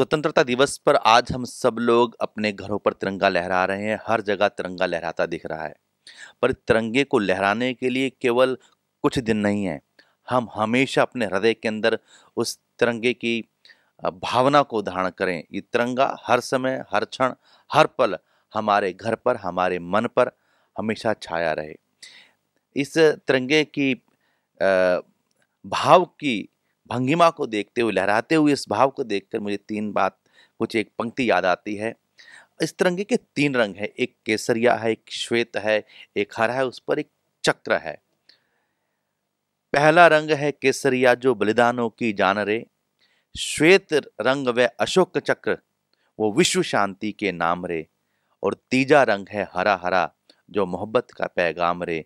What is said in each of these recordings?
स्वतंत्रता दिवस पर आज हम सब लोग अपने घरों पर तिरंगा लहरा रहे हैं हर जगह तिरंगा लहराता दिख रहा है पर तिरंगे को लहराने के लिए केवल कुछ दिन नहीं है हम हमेशा अपने हृदय के अंदर उस तिरंगे की भावना को धारण करें ये तिरंगा हर समय हर क्षण हर पल हमारे घर पर हमारे मन पर हमेशा छाया रहे इस तिरंगे की भाव की भंगिमा को देखते हुए लहराते हुए इस भाव को देखकर मुझे तीन बात कुछ एक पंक्ति याद आती है इस तिरंगे के तीन रंग हैं एक केसरिया है एक श्वेत है एक हरा है उस पर एक चक्र है पहला रंग है केसरिया जो बलिदानों की जान रे श्वेत रंग व अशोक चक्र वो विश्व शांति के नाम रे और तीजा रंग है हरा हरा जो मोहब्बत का पैगाम रे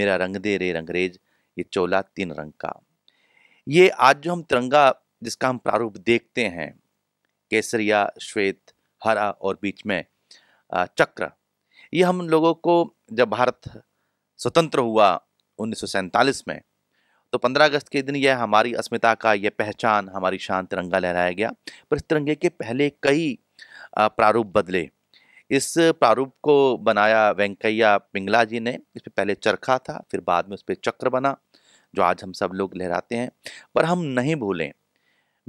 मेरा रंग दे रे रंगरेज ये चोला तीन रंग का ये आज जो हम तिरंगा जिसका हम प्रारूप देखते हैं केसरिया श्वेत हरा और बीच में चक्र ये हम लोगों को जब भारत स्वतंत्र हुआ उन्नीस में तो 15 अगस्त के दिन यह हमारी अस्मिता का यह पहचान हमारी शान तिरंगा लहराया गया पर इस तिरंगे के पहले कई प्रारूप बदले इस प्रारूप को बनाया वेंकैया पिंगला जी ने इस पर पहले चरखा था फिर बाद में उस पर चक्र बना जो आज हम सब लोग लहराते हैं पर हम नहीं भूलें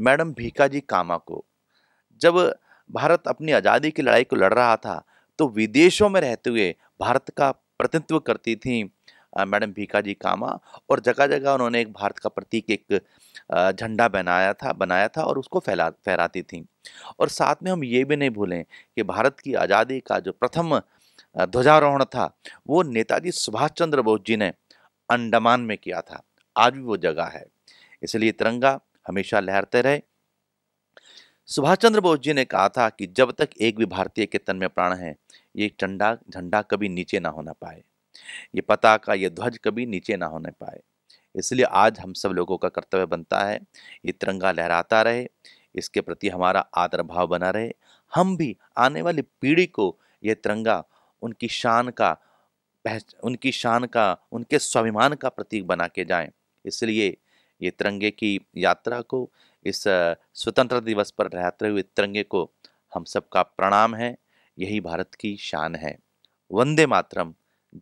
मैडम भीका जी कामा को जब भारत अपनी आज़ादी की लड़ाई को लड़ रहा था तो विदेशों में रहते हुए भारत का प्रतिनिधित्व करती थी मैडम भीका जी कामा और जगह जगह उन्होंने एक भारत का प्रतीक एक झंडा बनाया था बनाया था और उसको फैला फहराती थी और साथ में हम ये भी नहीं भूलें कि भारत की आज़ादी का जो प्रथम ध्वजारोहण था वो नेताजी सुभाष चंद्र बोस जी ने अंडमान में किया था आज भी वो जगह है इसलिए तिरंगा हमेशा लहरते रहे सुभाष चंद्र बोस जी ने कहा था कि जब तक एक भी भारतीय के तन में प्राण है ये झंडा झंडा कभी नीचे ना होना पाए ये पता का ये ध्वज कभी नीचे ना होने पाए इसलिए आज हम सब लोगों का कर्तव्य बनता है ये तिरंगा लहराता रहे इसके प्रति हमारा आदर भाव बना रहे हम भी आने वाली पीढ़ी को ये तिरंगा उनकी शान का उनकी शान का उनके स्वाभिमान का प्रतीक बना के जाएं इसलिए ये तिरंगे की यात्रा को इस स्वतंत्रता दिवस पर रहते हुए तिरंगे को हम सबका प्रणाम है यही भारत की शान है वंदे मातरम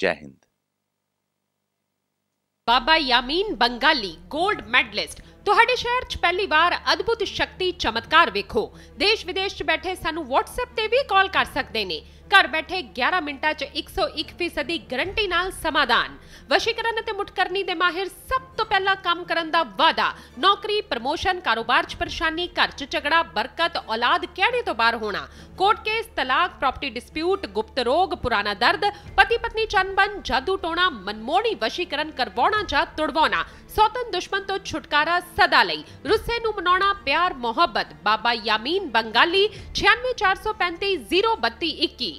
जय हिंद बाबा यामीन बंगाली गोल्ड मेडलिस्ट ਤੁਹਾਡੇ ਸ਼ਹਿਰ 'ਚ ਪਹਿਲੀ ਵਾਰ ਅਦਭੁਤ ਸ਼ਕਤੀ ਚਮਤਕਾਰ ਵੇਖੋ ਦੇਸ਼ ਵਿਦੇਸ਼ 'ਚ ਬੈਠੇ ਸਾਨੂੰ WhatsApp ਤੇ ਵੀ ਕਾਲ ਕਰ ਸਕਦੇ ਨੇ ਘਰ ਬੈਠੇ 11 ਮਿੰਟਾਂ 'ਚ 101% ਦੀ ਗਾਰੰਟੀ ਨਾਲ ਸਮਾਧਾਨ ਵਸ਼ੀਕਰਨ ਅਤੇ ਮੁਟਕਰਨੀ ਦੇ ਮਾਹਿਰ ਸਭ ਤੋਂ ਪਹਿਲਾਂ ਕੰਮ ਕਰਨ ਦਾ ਵਾਅਦਾ ਨੌਕਰੀ ਪ੍ਰਮੋਸ਼ਨ ਕਾਰੋਬਾਰ 'ਚ ਪਰੇਸ਼ਾਨੀ ਘਰ 'ਚ ਝਗੜਾ ਬਰਕਤ ਔਲਾਦ ਕਿਹੜੇ ਤੋਂ ਬਾਹਰ ਹੋਣਾ ਕੋਰਟ ਕੇਸ ਤਲਾਕ ਪ੍ਰਾਪਰਟੀ ਡਿਸਪਿਊਟ ਗੁਪਤ ਰੋਗ ਪੁਰਾਣਾ ਦਰਦ ਪਤੀ ਪਤਨੀ ਚੰਬਨ ਜਾਦੂ ਟੋਣਾ ਮਨਮੋਣੀ ਵਸ਼ੀਕਰਨ ਕਰਵਾਉਣਾ ਜਾਂ ਤੁੜਵਾਉਣਾ ਸੌਤਨ ਦੁਸ਼ਮਣ ਤੋਂ ਛੁਟਕਾਰਾ सदा लई रुस्से मना प्यार मोहब्बत बाबा यामीन बंगाली छियानवे चार सौ पैंती जीरो बत्ती इक्की